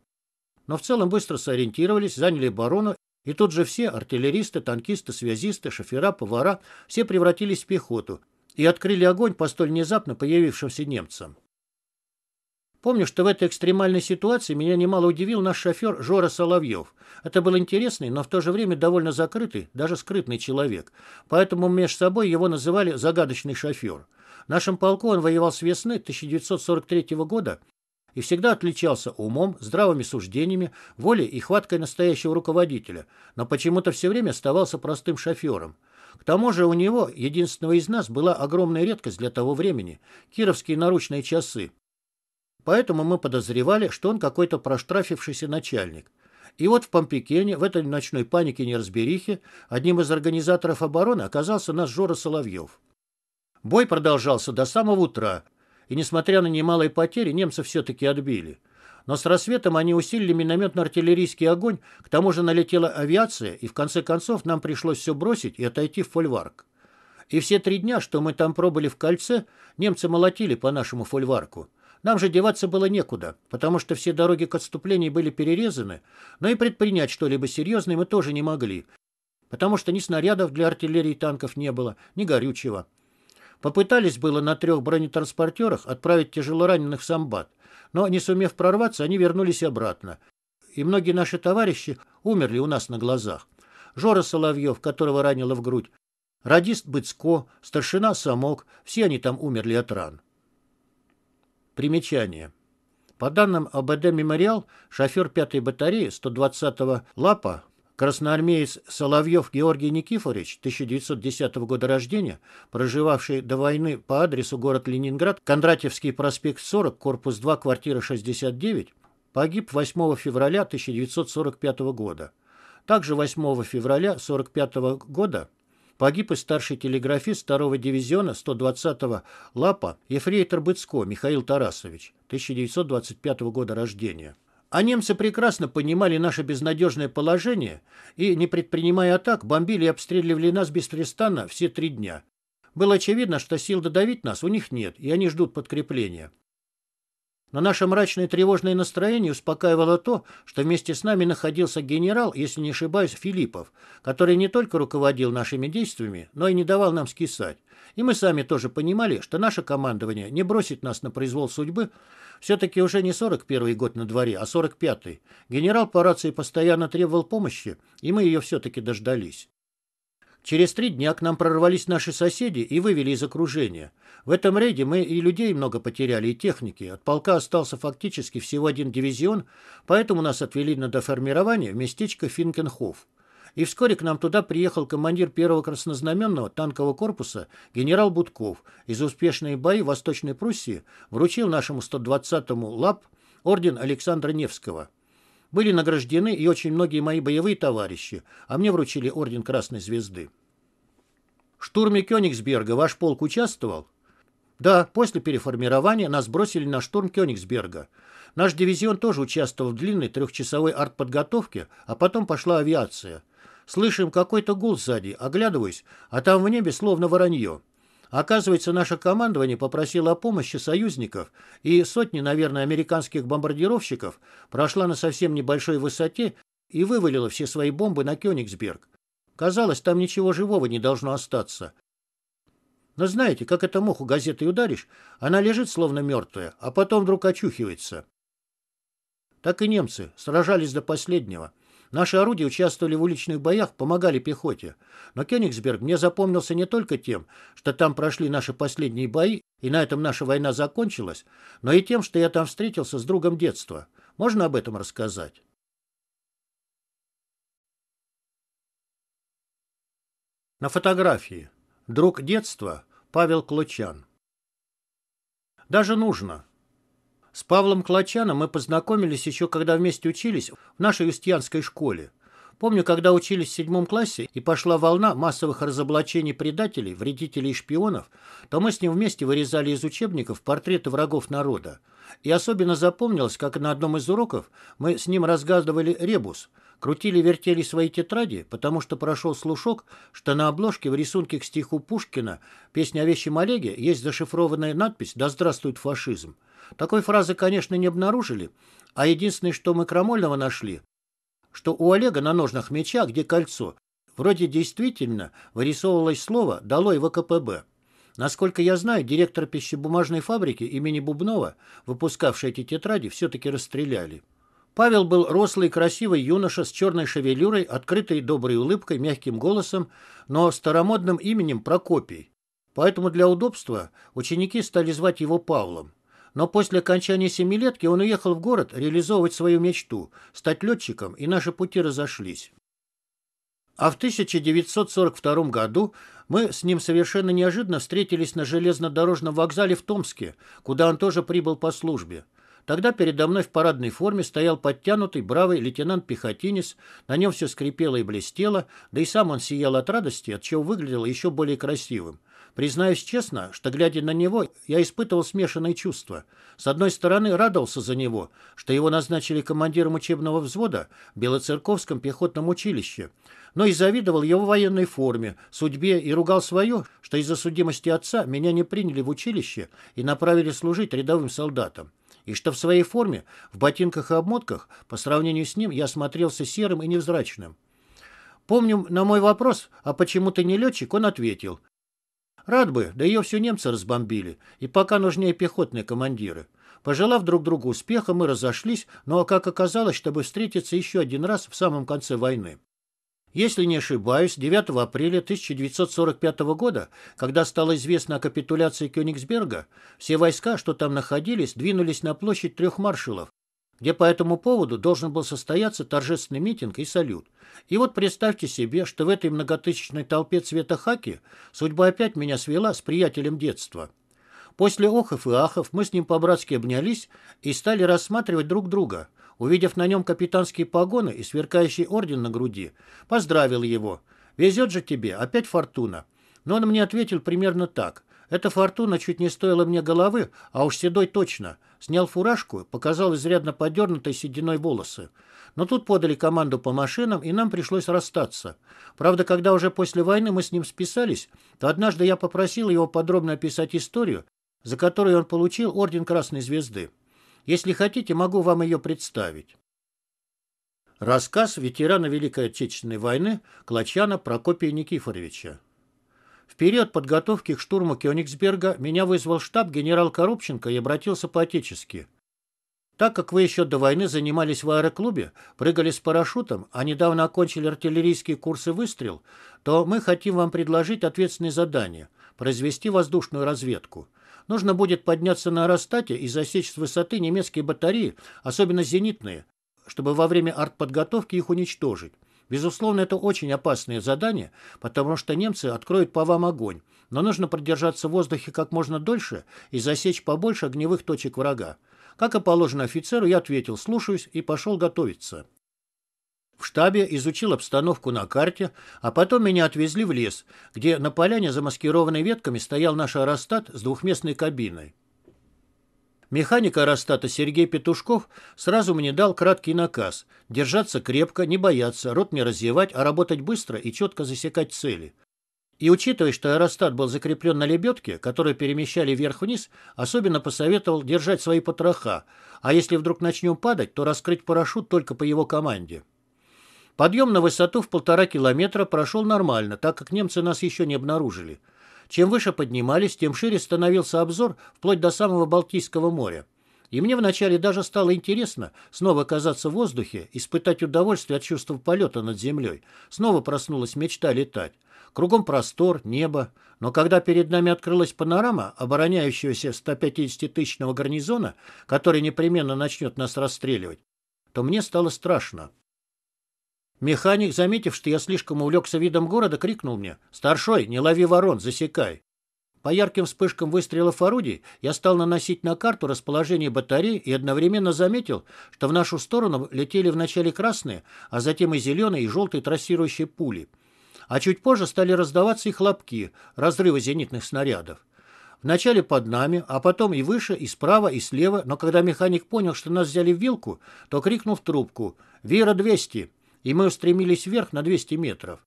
Но в целом быстро сориентировались, заняли оборону, и тут же все артиллеристы, танкисты, связисты, шофера, повара все превратились в пехоту и открыли огонь по столь внезапно появившимся немцам. Помню, что в этой экстремальной ситуации меня немало удивил наш шофер Жора Соловьев. Это был интересный, но в то же время довольно закрытый, даже скрытный человек. Поэтому между собой его называли «загадочный шофер». В нашем полку он воевал с весны 1943 года и всегда отличался умом, здравыми суждениями, волей и хваткой настоящего руководителя, но почему-то все время оставался простым шофером. К тому же у него, единственного из нас, была огромная редкость для того времени – кировские наручные часы – Поэтому мы подозревали, что он какой-то проштрафившийся начальник. И вот в Помпикене, в этой ночной панике неразберихи, одним из организаторов обороны оказался наш Жора Соловьев. Бой продолжался до самого утра, и, несмотря на немалые потери, немцы все-таки отбили. Но с рассветом они усилили минометно-артиллерийский огонь, к тому же налетела авиация, и в конце концов нам пришлось все бросить и отойти в фольварк. И все три дня, что мы там пробыли в кольце, немцы молотили по нашему фольварку. Нам же деваться было некуда, потому что все дороги к отступлению были перерезаны, но и предпринять что-либо серьезное мы тоже не могли, потому что ни снарядов для артиллерии и танков не было, ни горючего. Попытались было на трех бронетранспортерах отправить тяжелораненых в Самбат, но, не сумев прорваться, они вернулись обратно, и многие наши товарищи умерли у нас на глазах. Жора Соловьев, которого ранило в грудь, радист Быцко, старшина Самок, все они там умерли от ран. Примечание. По данным ОБД «Мемориал», шофер 5-й батареи 120-го ЛАПа красноармеец Соловьев Георгий Никифорович, 1910 года рождения, проживавший до войны по адресу город Ленинград, Кондратьевский проспект 40, корпус 2, квартира 69, погиб 8 февраля 1945 года. Также 8 февраля 1945 года Погиб и старший телеграфист 2 дивизиона 120-го ЛАПа ефрейтор Быцко Михаил Тарасович, 1925 года рождения. А немцы прекрасно понимали наше безнадежное положение и, не предпринимая атак, бомбили и обстреливали нас беспрестанно все три дня. Было очевидно, что сил додавить нас у них нет, и они ждут подкрепления. Но наше мрачное тревожное настроение успокаивало то, что вместе с нами находился генерал, если не ошибаюсь, Филиппов, который не только руководил нашими действиями, но и не давал нам скисать. И мы сами тоже понимали, что наше командование не бросит нас на произвол судьбы, все-таки уже не 41-й год на дворе, а 45-й. Генерал по рации постоянно требовал помощи, и мы ее все-таки дождались. Через три дня к нам прорвались наши соседи и вывели из окружения. В этом рейде мы и людей много потеряли, и техники. От полка остался фактически всего один дивизион, поэтому нас отвели на доформирование в местечко Финкенхоф. И вскоре к нам туда приехал командир первого краснознаменного танкового корпуса генерал Будков. из успешной бои в Восточной Пруссии вручил нашему 120-му ЛАП орден Александра Невского были награждены и очень многие мои боевые товарищи, а мне вручили орден Красной Звезды. В штурме Кёнигсберга ваш полк участвовал? Да, после переформирования нас бросили на штурм Кёнигсберга. Наш дивизион тоже участвовал в длинной трехчасовой артподготовке, а потом пошла авиация. Слышим какой-то гул сзади, оглядываюсь, а там в небе словно воронье. Оказывается, наше командование попросило о помощи союзников, и сотни, наверное, американских бомбардировщиков прошла на совсем небольшой высоте и вывалила все свои бомбы на Кёнигсберг. Казалось, там ничего живого не должно остаться. Но знаете, как это муху газетой ударишь, она лежит словно мертвая, а потом вдруг очухивается. Так и немцы сражались до последнего. Наши орудия участвовали в уличных боях, помогали пехоте. Но Кёнигсберг мне запомнился не только тем, что там прошли наши последние бои, и на этом наша война закончилась, но и тем, что я там встретился с другом детства. Можно об этом рассказать? На фотографии. Друг детства Павел Клочан. Даже нужно, с Павлом Клочаном мы познакомились еще когда вместе учились в нашей юстьянской школе. Помню, когда учились в седьмом классе и пошла волна массовых разоблачений предателей, вредителей и шпионов, то мы с ним вместе вырезали из учебников портреты врагов народа. И особенно запомнилось, как на одном из уроков мы с ним разгадывали ребус – Крутили-вертели свои тетради, потому что прошел слушок, что на обложке в рисунке к стиху Пушкина «Песня о вещем Олеге» есть зашифрованная надпись «Да здравствует фашизм». Такой фразы, конечно, не обнаружили, а единственное, что мы крамольного нашли, что у Олега на ножнах меча, где кольцо, вроде действительно вырисовывалось слово «Долой ВКПБ». Насколько я знаю, директор пищебумажной фабрики имени Бубнова, выпускавший эти тетради, все-таки расстреляли. Павел был рослый, красивый юноша с черной шевелюрой, открытой доброй улыбкой, мягким голосом, но старомодным именем Прокопий. Поэтому для удобства ученики стали звать его Павлом. Но после окончания семилетки он уехал в город реализовывать свою мечту – стать летчиком, и наши пути разошлись. А в 1942 году мы с ним совершенно неожиданно встретились на железнодорожном вокзале в Томске, куда он тоже прибыл по службе. Тогда передо мной в парадной форме стоял подтянутый, бравый лейтенант-пехотинец, на нем все скрипело и блестело, да и сам он сиял от радости, от чего выглядел еще более красивым. Признаюсь честно, что, глядя на него, я испытывал смешанные чувства. С одной стороны, радовался за него, что его назначили командиром учебного взвода в Белоцерковском пехотном училище, но и завидовал его военной форме, судьбе и ругал свое, что из-за судимости отца меня не приняли в училище и направили служить рядовым солдатам и что в своей форме, в ботинках и обмотках, по сравнению с ним, я смотрелся серым и невзрачным. Помню, на мой вопрос, а почему ты не летчик, он ответил. Рад бы, да ее все немцы разбомбили, и пока нужнее пехотные командиры. Пожелав друг другу успеха, мы разошлись, но, как оказалось, чтобы встретиться еще один раз в самом конце войны. Если не ошибаюсь, 9 апреля 1945 года, когда стало известно о капитуляции Кёнигсберга, все войска, что там находились, двинулись на площадь трех маршалов, где по этому поводу должен был состояться торжественный митинг и салют. И вот представьте себе, что в этой многотысячной толпе цвета хаки судьба опять меня свела с приятелем детства. После охов и ахов мы с ним по-братски обнялись и стали рассматривать друг друга – Увидев на нем капитанские погоны и сверкающий орден на груди, поздравил его. «Везет же тебе, опять фортуна». Но он мне ответил примерно так. «Эта фортуна чуть не стоила мне головы, а уж седой точно». Снял фуражку, показал изрядно подернутой сединой волосы. Но тут подали команду по машинам, и нам пришлось расстаться. Правда, когда уже после войны мы с ним списались, то однажды я попросил его подробно описать историю, за которую он получил Орден Красной Звезды. Если хотите, могу вам ее представить. Рассказ ветерана Великой Отечественной войны Клочана Прокопия Никифоровича. В период подготовки к штурму Кёнигсберга меня вызвал штаб генерал Коробченко и обратился по-отечески. Так как вы еще до войны занимались в аэроклубе, прыгали с парашютом, а недавно окончили артиллерийские курсы выстрел, то мы хотим вам предложить ответственное задание – произвести воздушную разведку – Нужно будет подняться на Арастате и засечь с высоты немецкие батареи, особенно зенитные, чтобы во время артподготовки их уничтожить. Безусловно, это очень опасное задание, потому что немцы откроют по вам огонь, но нужно продержаться в воздухе как можно дольше и засечь побольше огневых точек врага. Как и положено офицеру, я ответил «слушаюсь» и пошел готовиться. В штабе изучил обстановку на карте, а потом меня отвезли в лес, где на поляне, замаскированной ветками, стоял наш аэростат с двухместной кабиной. Механик аэростата Сергей Петушков сразу мне дал краткий наказ – держаться крепко, не бояться, рот не разъевать, а работать быстро и четко засекать цели. И учитывая, что аэростат был закреплен на лебедке, которую перемещали вверх-вниз, особенно посоветовал держать свои потроха, а если вдруг начнем падать, то раскрыть парашют только по его команде. Подъем на высоту в полтора километра прошел нормально, так как немцы нас еще не обнаружили. Чем выше поднимались, тем шире становился обзор вплоть до самого Балтийского моря. И мне вначале даже стало интересно снова оказаться в воздухе, испытать удовольствие от чувства полета над землей. Снова проснулась мечта летать. Кругом простор, небо. Но когда перед нами открылась панорама обороняющегося 150-тысячного гарнизона, который непременно начнет нас расстреливать, то мне стало страшно. Механик, заметив, что я слишком увлекся видом города, крикнул мне «Старшой, не лови ворон, засекай!». По ярким вспышкам выстрелов орудий я стал наносить на карту расположение батарей и одновременно заметил, что в нашу сторону летели вначале красные, а затем и зеленые и желтые трассирующие пули. А чуть позже стали раздаваться и хлопки, разрывы зенитных снарядов. Вначале под нами, а потом и выше, и справа, и слева, но когда механик понял, что нас взяли в вилку, то крикнул в трубку "Вира 200 и мы устремились вверх на 200 метров.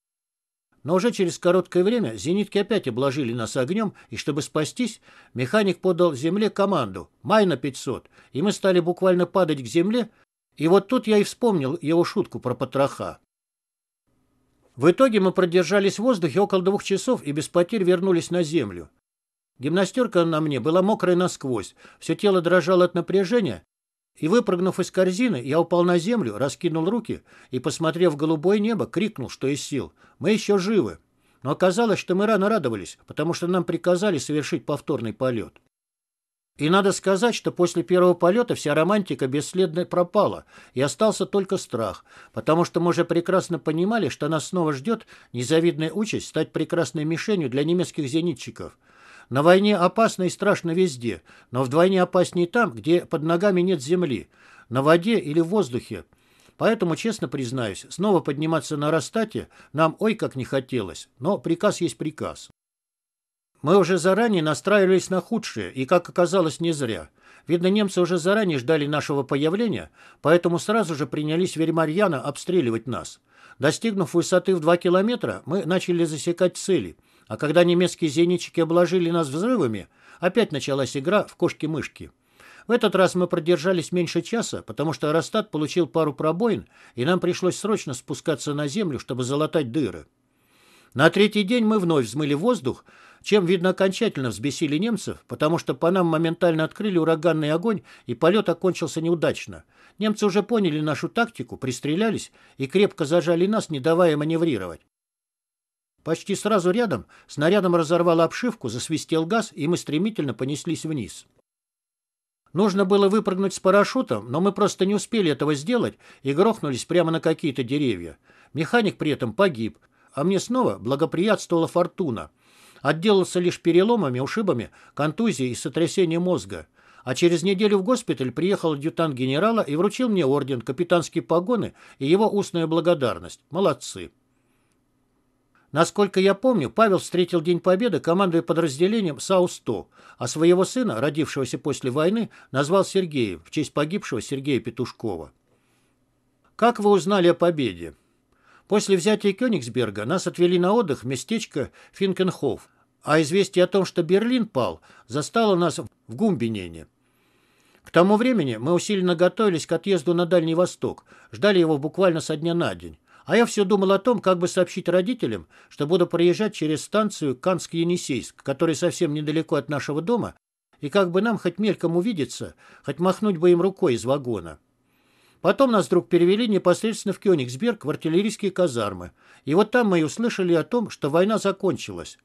Но уже через короткое время зенитки опять обложили нас огнем, и чтобы спастись, механик подал земле команду «Май на 500», и мы стали буквально падать к земле, и вот тут я и вспомнил его шутку про потроха. В итоге мы продержались в воздухе около двух часов и без потерь вернулись на землю. Гимнастерка на мне была мокрая насквозь, все тело дрожало от напряжения, и, выпрыгнув из корзины, я упал на землю, раскинул руки и, посмотрев в голубое небо, крикнул, что из сил. «Мы еще живы!» Но оказалось, что мы рано радовались, потому что нам приказали совершить повторный полет. И надо сказать, что после первого полета вся романтика бесследно пропала, и остался только страх, потому что мы же прекрасно понимали, что нас снова ждет незавидная участь стать прекрасной мишенью для немецких зенитчиков – на войне опасно и страшно везде, но вдвойне опаснее там, где под ногами нет земли, на воде или в воздухе. Поэтому, честно признаюсь, снова подниматься на Растате нам ой как не хотелось, но приказ есть приказ. Мы уже заранее настраивались на худшее, и, как оказалось, не зря. Видно, немцы уже заранее ждали нашего появления, поэтому сразу же принялись Вермарьяна обстреливать нас. Достигнув высоты в 2 километра, мы начали засекать цели – а когда немецкие зенитчики обложили нас взрывами, опять началась игра в кошки-мышки. В этот раз мы продержались меньше часа, потому что Ростат получил пару пробоин, и нам пришлось срочно спускаться на землю, чтобы залатать дыры. На третий день мы вновь взмыли воздух, чем, видно, окончательно взбесили немцев, потому что по нам моментально открыли ураганный огонь, и полет окончился неудачно. Немцы уже поняли нашу тактику, пристрелялись и крепко зажали нас, не давая маневрировать. Почти сразу рядом снарядом разорвало обшивку, засвистел газ, и мы стремительно понеслись вниз. Нужно было выпрыгнуть с парашютом, но мы просто не успели этого сделать и грохнулись прямо на какие-то деревья. Механик при этом погиб, а мне снова благоприятствовала фортуна. Отделался лишь переломами, ушибами, контузией и сотрясением мозга. А через неделю в госпиталь приехал адъютант генерала и вручил мне орден, капитанские погоны и его устную благодарность. Молодцы. Насколько я помню, Павел встретил День Победы, командой подразделением САУ-100, а своего сына, родившегося после войны, назвал Сергеем в честь погибшего Сергея Петушкова. Как вы узнали о победе? После взятия Кёнигсберга нас отвели на отдых в местечко Финкенхоф, а известие о том, что Берлин пал, застало нас в Гумбинене. К тому времени мы усиленно готовились к отъезду на Дальний Восток, ждали его буквально со дня на день. А я все думал о том, как бы сообщить родителям, что буду проезжать через станцию Канск-Енисейск, которая совсем недалеко от нашего дома, и как бы нам хоть мельком увидеться, хоть махнуть бы им рукой из вагона. Потом нас вдруг перевели непосредственно в Кёнигсберг, в артиллерийские казармы. И вот там мы и услышали о том, что война закончилась.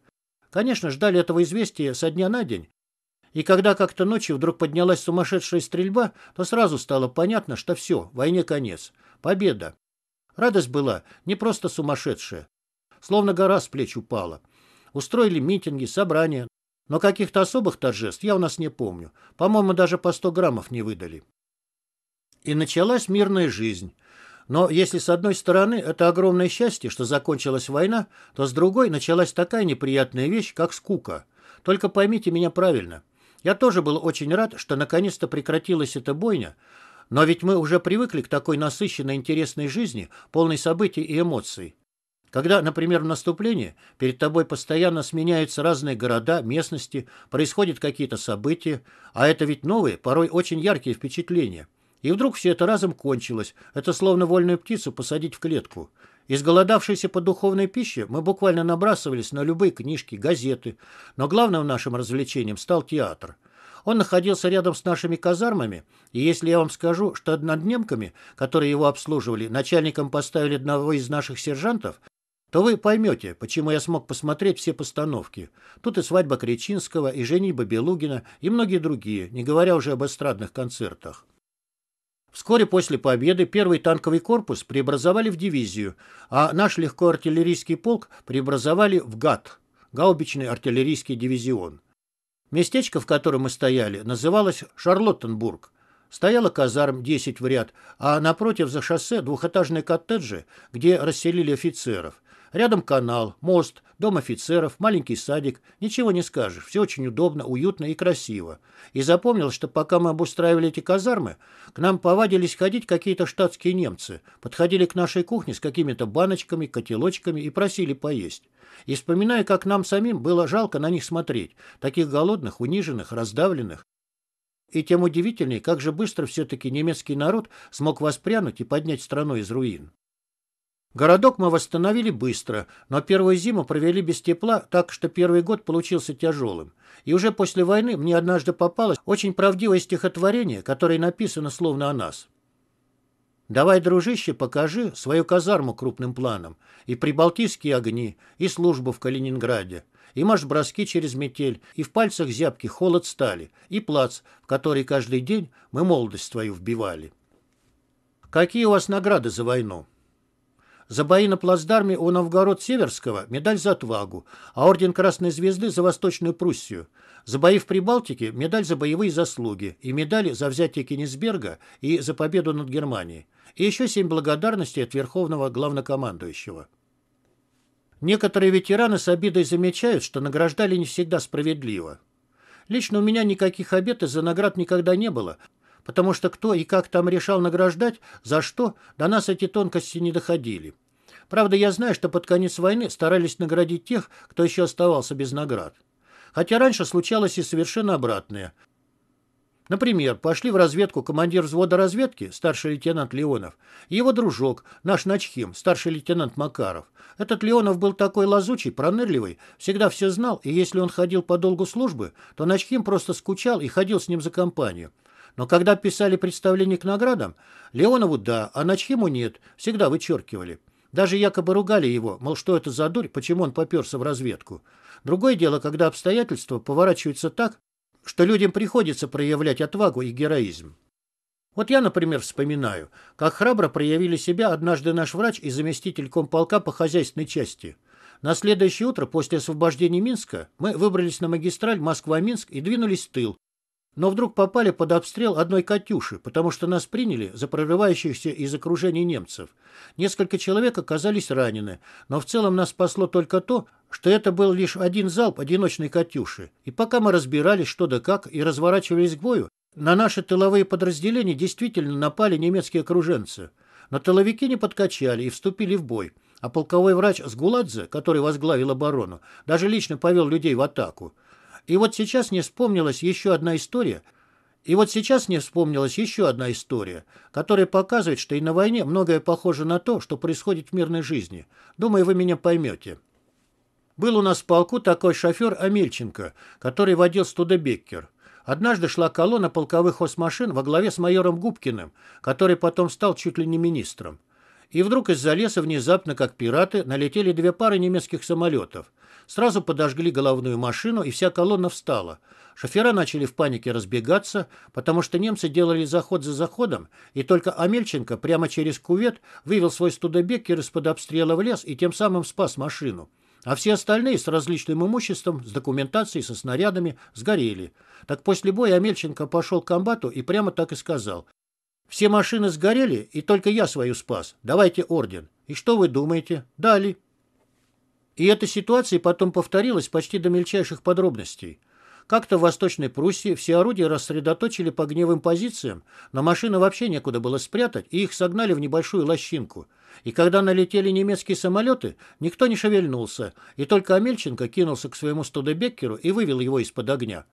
Конечно, ждали этого известия со дня на день. И когда как-то ночью вдруг поднялась сумасшедшая стрельба, то сразу стало понятно, что все, войне конец. Победа. Радость была не просто сумасшедшая. Словно гора с плеч упала. Устроили митинги, собрания. Но каких-то особых торжеств я у нас не помню. По-моему, даже по 100 граммов не выдали. И началась мирная жизнь. Но если с одной стороны это огромное счастье, что закончилась война, то с другой началась такая неприятная вещь, как скука. Только поймите меня правильно. Я тоже был очень рад, что наконец-то прекратилась эта бойня, но ведь мы уже привыкли к такой насыщенной интересной жизни, полной событий и эмоций. Когда, например, в наступлении перед тобой постоянно сменяются разные города, местности, происходят какие-то события, а это ведь новые, порой очень яркие впечатления. И вдруг все это разом кончилось, это словно вольную птицу посадить в клетку. Изголодавшиеся по духовной пище мы буквально набрасывались на любые книжки, газеты, но главным нашим развлечением стал театр – он находился рядом с нашими казармами, и если я вам скажу, что однодневками, которые его обслуживали, начальником поставили одного из наших сержантов, то вы поймете, почему я смог посмотреть все постановки. Тут и свадьба Кричинского и женитьба Белугина, и многие другие, не говоря уже об эстрадных концертах. Вскоре после победы первый танковый корпус преобразовали в дивизию, а наш легкоартиллерийский полк преобразовали в ГАТ – гаубичный артиллерийский дивизион. Местечко, в котором мы стояли, называлось Шарлоттенбург. Стояла казарм 10 в ряд, а напротив за шоссе двухэтажные коттеджи, где расселили офицеров. Рядом канал, мост, дом офицеров, маленький садик. Ничего не скажешь. Все очень удобно, уютно и красиво. И запомнил, что пока мы обустраивали эти казармы, к нам повадились ходить какие-то штатские немцы. Подходили к нашей кухне с какими-то баночками, котелочками и просили поесть. И вспоминая, как нам самим было жалко на них смотреть. Таких голодных, униженных, раздавленных. И тем удивительнее, как же быстро все-таки немецкий народ смог воспрянуть и поднять страну из руин. Городок мы восстановили быстро, но первую зиму провели без тепла, так что первый год получился тяжелым. И уже после войны мне однажды попалось очень правдивое стихотворение, которое написано словно о нас. Давай, дружище, покажи свою казарму крупным планом, и прибалтийские огни, и службу в Калининграде, и марш-броски через метель, и в пальцах зябки холод стали, и плац, в который каждый день мы молодость свою вбивали. Какие у вас награды за войну? За бои на плацдарме у Новгород-Северского медаль за отвагу, а орден Красной Звезды за Восточную Пруссию. За бои в Прибалтике медаль за боевые заслуги и медали за взятие Кенисберга и за победу над Германией. И еще семь благодарностей от Верховного Главнокомандующего. Некоторые ветераны с обидой замечают, что награждали не всегда справедливо. Лично у меня никаких обет из-за наград никогда не было, потому что кто и как там решал награждать, за что, до нас эти тонкости не доходили. Правда, я знаю, что под конец войны старались наградить тех, кто еще оставался без наград. Хотя раньше случалось и совершенно обратное. Например, пошли в разведку командир взвода разведки, старший лейтенант Леонов, и его дружок, наш начхим, старший лейтенант Макаров. Этот Леонов был такой лазучий, пронырливый, всегда все знал, и если он ходил по долгу службы, то начхим просто скучал и ходил с ним за компанию. Но когда писали представление к наградам, Леонову да, а Начхиму нет, всегда вычеркивали. Даже якобы ругали его, мол, что это за дурь, почему он поперся в разведку. Другое дело, когда обстоятельства поворачиваются так, что людям приходится проявлять отвагу и героизм. Вот я, например, вспоминаю, как храбро проявили себя однажды наш врач и заместитель комполка по хозяйственной части. На следующее утро после освобождения Минска мы выбрались на магистраль Москва-Минск и двинулись в тыл, но вдруг попали под обстрел одной «Катюши», потому что нас приняли за прорывающихся из окружения немцев. Несколько человек оказались ранены, но в целом нас спасло только то, что это был лишь один залп одиночной «Катюши». И пока мы разбирались, что да как, и разворачивались к бою, на наши тыловые подразделения действительно напали немецкие окруженцы. Но тыловики не подкачали и вступили в бой. А полковой врач Сгуладзе, который возглавил оборону, даже лично повел людей в атаку. И вот сейчас мне вспомнилась еще одна история, и вот сейчас мне вспомнилась еще одна история, которая показывает, что и на войне многое похоже на то, что происходит в мирной жизни. Думаю, вы меня поймете. Был у нас в полку такой шофер Амельченко, который водил студебеккер. Однажды шла колонна полковых хозмашин во главе с майором Губкиным, который потом стал чуть ли не министром. И вдруг из-за леса внезапно, как пираты, налетели две пары немецких самолетов. Сразу подожгли головную машину, и вся колонна встала. Шофера начали в панике разбегаться, потому что немцы делали заход за заходом, и только Амельченко прямо через кувет вывел свой студобекер из-под обстрела в лес и тем самым спас машину. А все остальные с различным имуществом, с документацией, со снарядами сгорели. Так после боя Амельченко пошел к комбату и прямо так и сказал. «Все машины сгорели, и только я свою спас. Давайте орден». «И что вы думаете?» «Дали». И эта ситуация потом повторилась почти до мельчайших подробностей. Как-то в Восточной Пруссии все орудия рассредоточили по огневым позициям, но машины вообще некуда было спрятать, и их согнали в небольшую лощинку. И когда налетели немецкие самолеты, никто не шевельнулся, и только Амельченко кинулся к своему студебеккеру и вывел его из-под огня.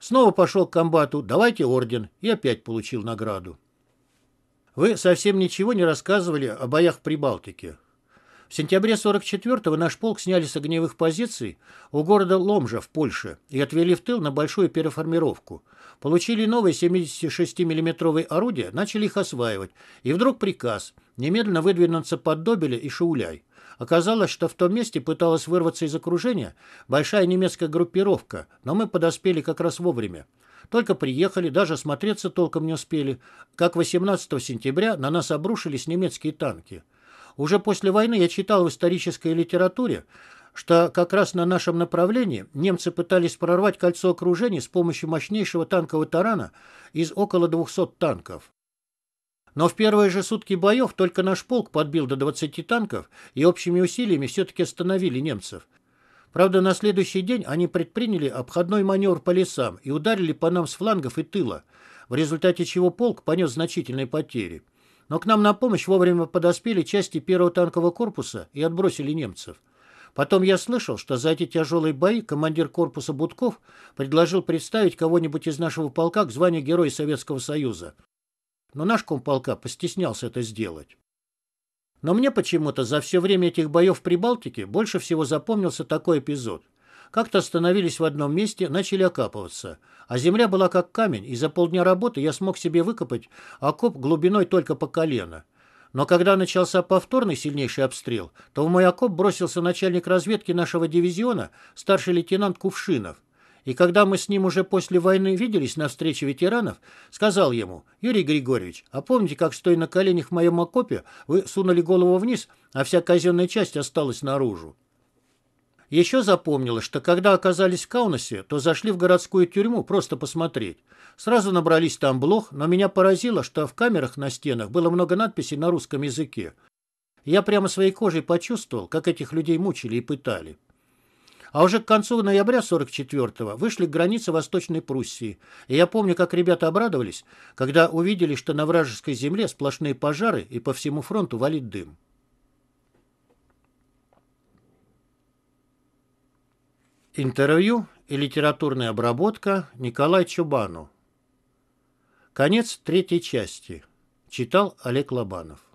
Снова пошел к комбату «давайте орден» и опять получил награду. Вы совсем ничего не рассказывали о боях в Прибалтике. В сентябре 44-го наш полк сняли с огневых позиций у города Ломжа в Польше и отвели в тыл на большую переформировку. Получили новые 76 миллиметровые орудия, начали их осваивать. И вдруг приказ немедленно выдвинуться под Добеля и Шауляй. Оказалось, что в том месте пыталась вырваться из окружения большая немецкая группировка, но мы подоспели как раз вовремя. Только приехали, даже смотреться толком не успели, как 18 сентября на нас обрушились немецкие танки. Уже после войны я читал в исторической литературе, что как раз на нашем направлении немцы пытались прорвать кольцо окружения с помощью мощнейшего танкового тарана из около 200 танков. Но в первые же сутки боев только наш полк подбил до 20 танков и общими усилиями все-таки остановили немцев. Правда, на следующий день они предприняли обходной маневр по лесам и ударили по нам с флангов и тыла, в результате чего полк понес значительные потери – но к нам на помощь вовремя подоспели части первого танкового корпуса и отбросили немцев. Потом я слышал, что за эти тяжелые бои командир корпуса Будков предложил представить кого-нибудь из нашего полка к званию Героя Советского Союза. Но наш комполка постеснялся это сделать. Но мне почему-то за все время этих боев в Прибалтике больше всего запомнился такой эпизод – как-то остановились в одном месте, начали окапываться. А земля была как камень, и за полдня работы я смог себе выкопать окоп глубиной только по колено. Но когда начался повторный сильнейший обстрел, то в мой окоп бросился начальник разведки нашего дивизиона, старший лейтенант Кувшинов. И когда мы с ним уже после войны виделись на встрече ветеранов, сказал ему, «Юрий Григорьевич, а помните, как, стоя на коленях в моем окопе, вы сунули голову вниз, а вся казенная часть осталась наружу?» Еще запомнилось, что когда оказались в Каунасе, то зашли в городскую тюрьму просто посмотреть. Сразу набрались там блох, но меня поразило, что в камерах на стенах было много надписей на русском языке. Я прямо своей кожей почувствовал, как этих людей мучили и пытали. А уже к концу ноября 44-го вышли к границе Восточной Пруссии. И я помню, как ребята обрадовались, когда увидели, что на вражеской земле сплошные пожары и по всему фронту валит дым. Интервью и литературная обработка Николай Чубану. Конец третьей части. Читал Олег Лобанов.